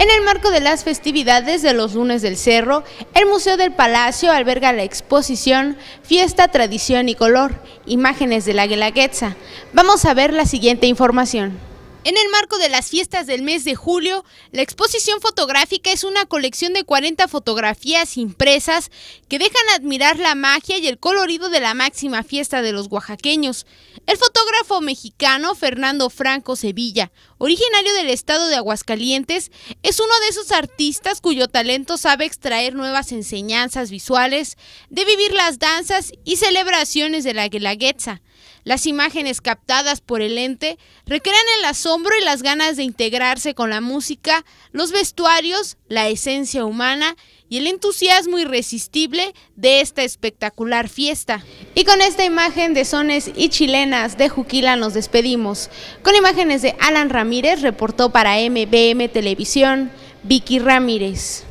En el marco de las festividades de los lunes del cerro, el Museo del Palacio alberga la exposición Fiesta, Tradición y Color, imágenes de la Guelaguetza. Vamos a ver la siguiente información. En el marco de las fiestas del mes de julio, la exposición fotográfica es una colección de 40 fotografías impresas que dejan admirar la magia y el colorido de la máxima fiesta de los oaxaqueños. El fotógrafo mexicano Fernando Franco Sevilla, originario del estado de Aguascalientes, es uno de esos artistas cuyo talento sabe extraer nuevas enseñanzas visuales, de vivir las danzas y celebraciones de la guelaguetza. Las imágenes captadas por el ente recrean en la zona y las ganas de integrarse con la música, los vestuarios, la esencia humana y el entusiasmo irresistible de esta espectacular fiesta. Y con esta imagen de sones y chilenas de Juquila nos despedimos. Con imágenes de Alan Ramírez, reportó para MBM Televisión, Vicky Ramírez.